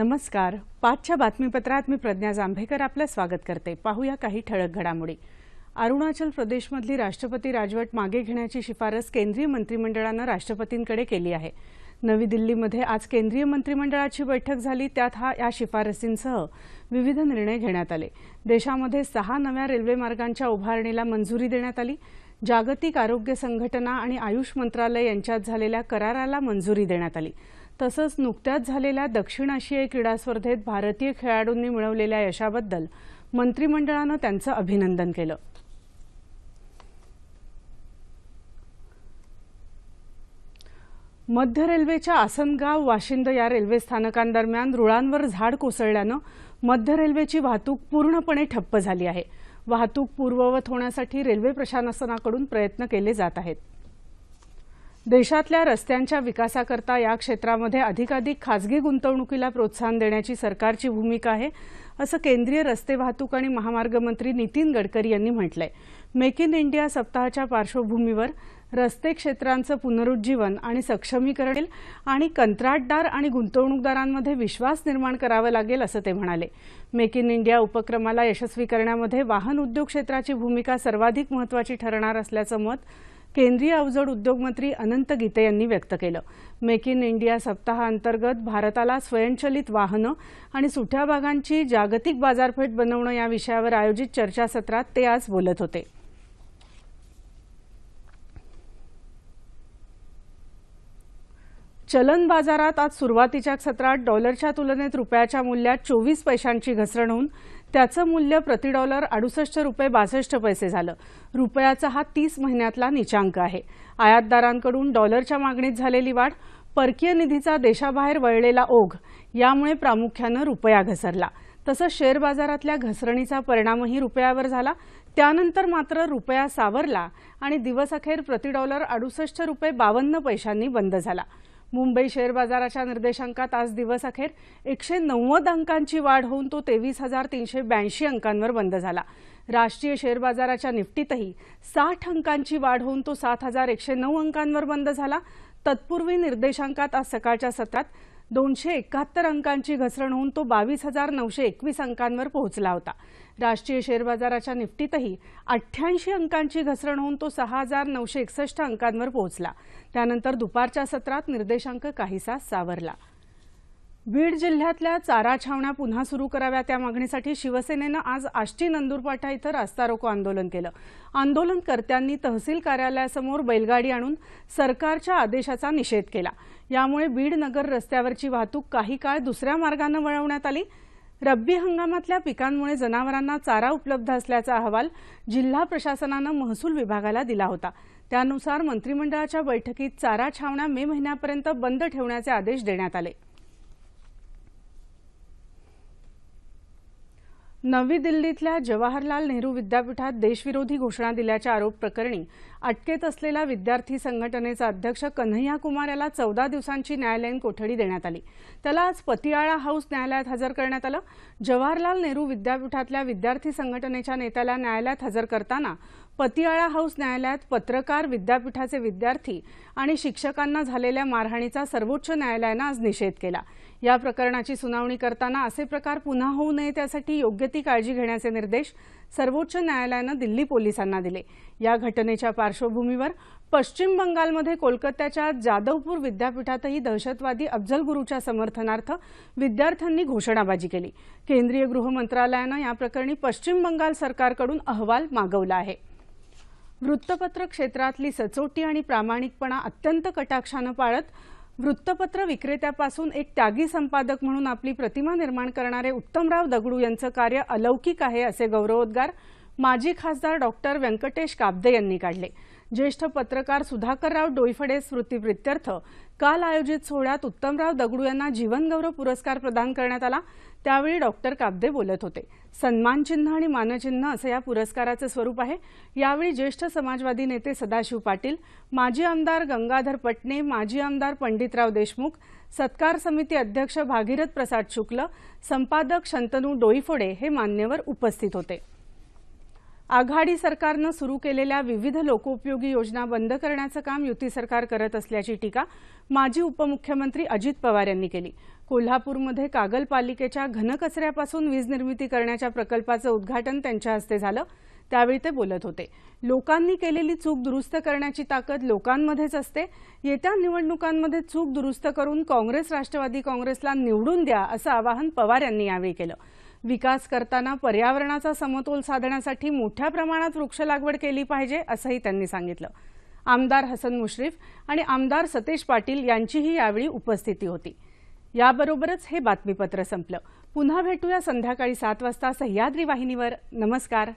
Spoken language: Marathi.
नमस्कार पाचच्या बातमीपत्रात मी प्रज्ञा जांभेकर आपलं स्वागत करते पाहूया काही ठळक घडामोडी अरुणाचल प्रदेशमधली राष्ट्रपती राजवट मागे घेण्याची शिफारस केंद्रीय मंत्रिमंडळानं राष्ट्रपतींकडे केली आहे नवी दिल्लीमध्ये आज केंद्रीय मंत्रिमंडळाची बैठक झाली त्यात हा या शिफारसींसह विविध निर्णय घेण्यात आले देशामध्ये सहा नव्या रेल्वे मार्गांच्या उभारणीला मंजुरी देण्यात आली जागतिक आरोग्य संघटना आणि आयुष मंत्रालय यांच्यात झालेल्या कराराला मंजुरी देण्यात आली तसंच नुकत्याच झालेल्या दक्षिण आशियाई क्रीडा स्पर्धेत भारतीय खेळाडूंनी मिळवलेल्या यशाबद्दल मंत्रिमंडळानं त्यांचं अभिनंदन केलं मध्य रेल्वेच्या आसनगाव वाशिंद या रेल्वे स्थानकांदरम्यान रुळांवर झाड कोसळल्यानं मध्य रेल्वेची वाहतूक पूर्णपणे ठप्प झाली आहे वाहतूक पूर्ववत होण्यासाठी रेल्वे प्रशासनाकडून प्रयत्न केले जात आहेत देशातल्या रस्त्यांच्या विकासाकरता या क्षेत्रामध्ये अधिकाधिक खाजगी गुंतवणुकीला प्रोत्साहन देण्याची सरकारची भूमिका आहे असं केंद्रीय रस्ते वाहतूक आणि महामार्ग मंत्री नितीन गडकरी यांनी म्हटलंय मेक इन इंडिया सप्ताहाच्या पार्श्वभूमीवर रस्ते क्षेत्रांचं पुनरुज्जीवन आणि सक्षमीकरण आणि कंत्राटदार आणि गुंतवणूकदारांमध्ये विश्वास निर्माण करावा लागेल असं ते म्हणाले मेक इन इंडिया उपक्रमाला यशस्वी करण्यामध्ये वाहन उद्योग क्षेत्राची भूमिका सर्वाधिक महत्वाची ठरणार असल्याचं मत केंद्रीय अवजड उद्योग मंत्री अनंत गीते यांनी व्यक्त केलं मेक इन इंडिया सप्ताहाअंतर्गत भारताला स्वयंचलित वाहनं आणि सुट्या भागांची जागतिक बाजारपेठ बनवणं या विषयावर आयोजित चर्चासत्रात ते आज बोलत होते चलन बाजारात आज सुरुवातीच्या सत्रात डॉलरच्या तुलनेत रुपयाच्या मूल्यात चोवीस पैशांची घसरण होऊन त्याचं मूल्य प्रति डॉलर अडुसष्ट रुपये बासष्ट पैसे झालं रुपयाचा हा तीस महिन्यातला निचांक आहे आयातदारांकडून डॉलरच्या मागणीत झालेली वाढ परकीय निधीचा देशाबाहेर वळलेला ओघ यामुळे प्रामुख्यानं रुपया घसरला तसंच शेअर बाजारातल्या घसरणीचा परिणामही रुपयावर झाला त्यानंतर मात्र रुपया सावरला आणि दिवसअखेर प्रति डॉलर अडुसष्ट रुपये बावन्न पैशांनी बंद झाला मुंबई शेअर बाजाराच्या निर्देशांकात आज दिवसअखेर एकशे नव्वद अंकांची वाढ होऊन तो तेवीस हजार तीनशे ब्याऐंशी अंकांवर बंद झाला राष्ट्रीय शेअर बाजाराच्या निफ्टीतही साठ अंकांची वाढ होऊन तो सात हजार एकशे नऊ अंकांवर बंद झाला तत्पूर्वी निर्देशांकात आज सकाळच्या सत्रात दोनशे एकाहत्तर अंकांची घसरण होऊन तो बावीस हजार नऊशे एकवीस अंकांवर पोहोचला होता राष्ट्रीय शेअर बाजाराच्या निफ्टीतही अठ्ठ्याऐंशी अंकांची घसरण होऊन तो सहा हजार नऊशे एकसष्ट अंकांवर पोहोचला त्यानंतर दुपारच्या सत्रात निर्देशांक काहीसा सावरला बीड जिल्ह्यातल्या चारा छावण्या पुन्हा सुरू कराव्या त्या मागणीसाठी शिवसेनेनं आज आष्टी नंदुरपाठा इथं रास्ता रोको आंदोलन केलं आंदोलनकर्त्यांनी तहसील कार्यालयासमोर बैलगाडी आणून सरकारच्या आदेशाचा निषेध केला यामुळे बीड नगर रस्त्यावरची वाहतूक काही काळ दुसऱ्या मार्गानं वळवण्यात आली रब्बी हंगामातल्या पिकांमुळे जनावरांना चारा उपलब्ध असल्याचा अहवाल जिल्हा प्रशासनानं महसूल विभागाला दिला होता त्यानुसार मंत्रिमंडळाच्या बैठकीत चारा छावण्या मे महिन्यापर्यंत बंद ठेवण्याचे आदेश देण्यात आले नवी दिल्लीतल्या जवाहरलाल नेहरू विद्यापीठात देशविरोधी घोषणा दिल्याच्या आरोप प्रकरणी अटकेत असलेला विद्यार्थी संघटनेचा अध्यक्ष कन्हैया कुमार याला चौदा दिवसांची न्यायालयीन कोठडी देण्यात आली त्याला आज पतियाळा हाऊस न्यायालयात हजर करण्यात आलं जवाहरलाल नेहरू विद्यापीठातल्या विद्यार्थी संघटनेच्या नेत्याला न्यायालयात हजर करताना पतियाळा हाऊस न्यायालयात पत्रकार विद्यापीठाचे विद्यार्थी आणि शिक्षकांना झालेल्या मारहाणीचा सर्वोच्च न्यायालयानं आज निषेध केला या प्रकरणाची सुनावणी करताना असे प्रकार पुन्हा होऊ नये त्यासाठी योग्य ती काळजी घेण्याचे निर्देश सर्वोच्च न्यायालयानं दिल्ली पोलिसांना दिले या घटनेच्या पार्श्वभूमीवर पश्चिम बंगालमध्ये कोलकात्याच्या जाधवपूर विद्यापीठातही दहशतवादी अफजल गुरुच्या समर्थनार्थ विद्यार्थ्यांनी घोषणाबाजी केली केंद्रीय गृह मंत्रालयानं या प्रकरणी पश्चिम बंगाल सरकारकडून अहवाल मागवला आहे वृत्तपत्र क्षेत्रातली सचोटी आणि प्रामाणिकपणा अत्यंत कटाक्षानं पाळत वृत्तपत्र विक्रेत्यापासून एक त्यागी संपादक म्हणून आपली प्रतिमा निर्माण करणारे उत्तमराव दगडू यांचं कार्य अलौकिक आहे असे गौरवोद्गार माजी खासदार डॉक्टर व्यंकटेश काब्दे यांनी काढले ज्येष्ठ पत्रकार सुधाकरराव डोईफडे प्रित्यर्थ काल आयोजित सोहळ्यात उत्तमराव दगडू यांना जीवनगौरव पुरस्कार प्रदान करण्यात आला त्यावेळी डॉक्टर काब्दे बोलत होते सन्मान चिन्ह आणि मानचिन्ह असं या पुरस्काराचं स्वरूप आहे यावेळी ज्येष्ठ समाजवादी नेते सदाशिव पाटील माजी आमदार गंगाधर पटणे माजी आमदार पंडितराव देशमुख सत्कार समिती अध्यक्ष भागीरथ प्रसाद शुक्ल संपादक शंतनू डोईफोडे हे मान्यवर उपस्थित होते आघाडी सरकारनं सुरू केलेल्या विविध लोकोपयोगी योजना बंद करण्याचं काम युती सरकार करत असल्याची टीका माजी उपमुख्यमंत्री अजित पवार यांनी केली कोल्हापूरमध्ये कागल पालिकेच्या घनकचऱ्यापासून वीज निर्मिती करण्याच्या प्रकल्पाचं उद्घाटन त्यांच्या हस्ते झालं त्यावेळी ते बोलत होते लोकांनी केलेली चूक दुरुस्त करण्याची ताकद लोकांमध्येच असते येत्या निवडणुकांमध्ये चूक दुरुस्त करून काँग्रेस राष्ट्रवादी काँग्रेसला निवडून द्या असं आवाहन पवार यांनी यावेळी केलं विकास करताना पर्यावरणाचा समतोल साधण्यासाठी मोठ्या प्रमाणात वृक्ष लागवड केली पाहिजे असंही त्यांनी सांगितलं आमदार हसन मुश्रीफ आणि आमदार सतेश पाटील यांचीही यावेळी उपस्थिती होती याबरोबरच हे बातमीपत्र संपलं पुन्हा भेटूया संध्याकाळी सात वाजता सह्याद्री वाहिनीवर नमस्कार